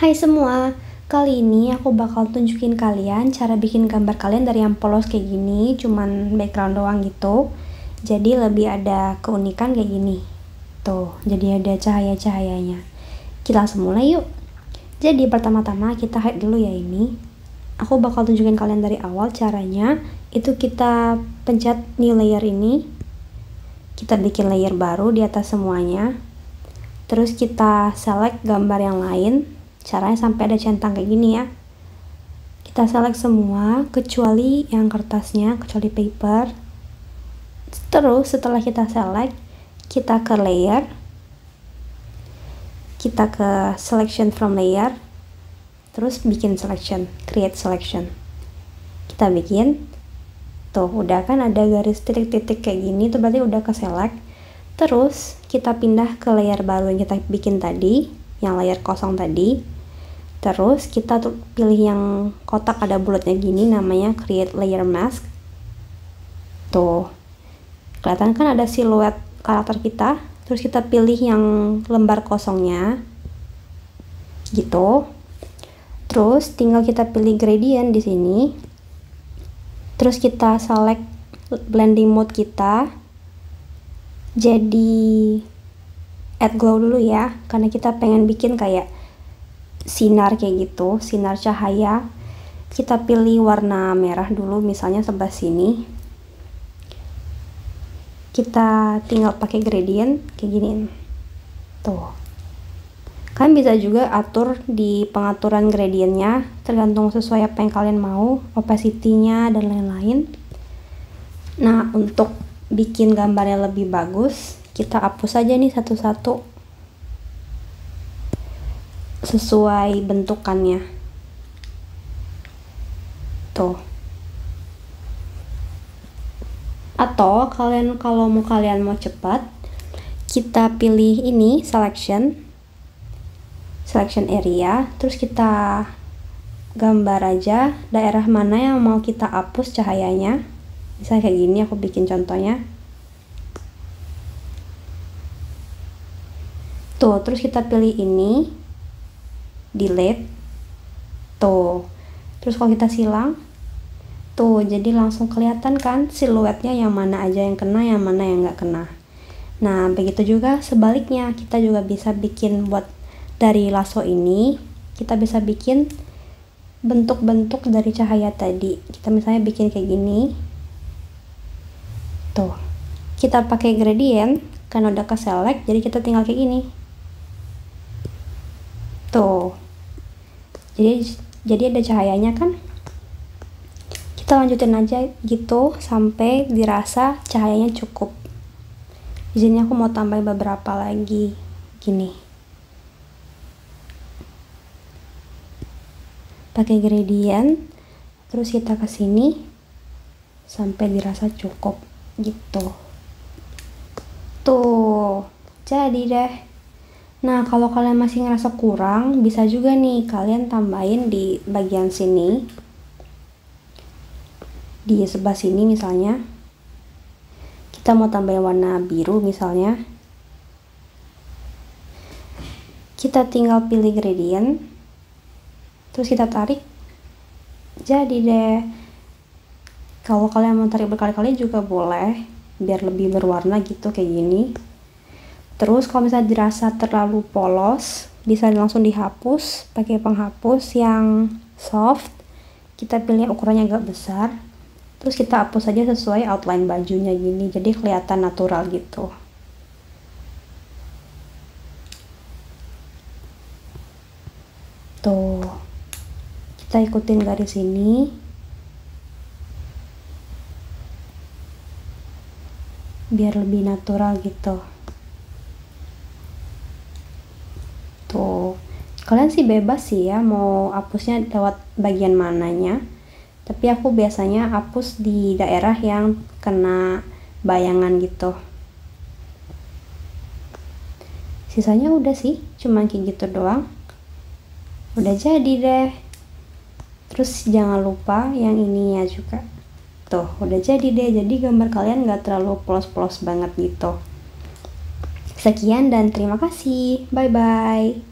Hai semua, kali ini aku bakal tunjukin kalian cara bikin gambar kalian dari yang polos kayak gini, cuman background doang gitu. Jadi lebih ada keunikan kayak gini. Tuh, jadi ada cahaya-cahayanya. Kita langsung mulai yuk. Jadi pertama-tama kita hide dulu ya ini. Aku bakal tunjukin kalian dari awal caranya. Itu kita pencet new layer ini. Kita bikin layer baru di atas semuanya. Terus kita select gambar yang lain, caranya sampai ada centang kayak gini ya kita select semua kecuali yang kertasnya kecuali paper terus setelah kita select kita ke layer kita ke selection from layer terus bikin selection create selection kita bikin tuh udah kan ada garis titik-titik kayak gini tuh berarti udah ke select terus kita pindah ke layer baru yang kita bikin tadi yang layar kosong tadi terus kita tuh pilih yang kotak ada bulatnya gini namanya create layer mask tuh kelihatan kan ada siluet karakter kita terus kita pilih yang lembar kosongnya gitu terus tinggal kita pilih gradient di sini terus kita select blending mode kita jadi add glow dulu ya karena kita pengen bikin kayak sinar kayak gitu sinar cahaya kita pilih warna merah dulu misalnya sebelah sini kita tinggal pakai gradient kayak gini tuh kalian bisa juga atur di pengaturan gradientnya tergantung sesuai apa yang kalian mau opacity-nya dan lain-lain nah untuk bikin gambarnya lebih bagus kita hapus aja nih satu-satu sesuai bentukannya tuh atau kalian kalau mau kalian mau cepat kita pilih ini selection selection area terus kita gambar aja daerah mana yang mau kita hapus cahayanya misalnya kayak gini aku bikin contohnya Tuh, terus kita pilih ini, delete, tuh. Terus kalau kita silang, tuh, jadi langsung kelihatan kan siluetnya yang mana aja yang kena, yang mana yang nggak kena. Nah, begitu juga sebaliknya, kita juga bisa bikin buat dari lasso ini, kita bisa bikin bentuk-bentuk dari cahaya tadi kita misalnya bikin kayak gini tuh kita pakai gradient karena udah ke select jadi kita tinggal kayak gini tuh jadi jadi ada cahayanya kan kita lanjutin aja gitu sampai dirasa cahayanya cukup izinnya aku mau tambah beberapa lagi gini pakai gradient terus kita ke sini sampai dirasa cukup gitu tuh jadi deh Nah, kalau kalian masih ngerasa kurang, bisa juga nih kalian tambahin di bagian sini. Di sebelah sini misalnya. Kita mau tambahin warna biru misalnya. Kita tinggal pilih gradient. Terus kita tarik. Jadi deh. Kalau kalian mau tarik berkali-kali juga boleh, biar lebih berwarna gitu kayak gini. Terus kalau misalnya dirasa terlalu polos, bisa langsung dihapus pakai penghapus yang soft. Kita pilih ukurannya agak besar. Terus kita hapus aja sesuai outline bajunya gini, jadi kelihatan natural gitu. Tuh. Kita ikutin garis ini. Biar lebih natural gitu. kalian sih bebas sih ya mau hapusnya lewat bagian mananya tapi aku biasanya hapus di daerah yang kena bayangan gitu sisanya udah sih cuman kayak gitu doang udah jadi deh terus jangan lupa yang ini ya juga tuh udah jadi deh jadi gambar kalian gak terlalu polos-polos banget gitu sekian dan terima kasih bye bye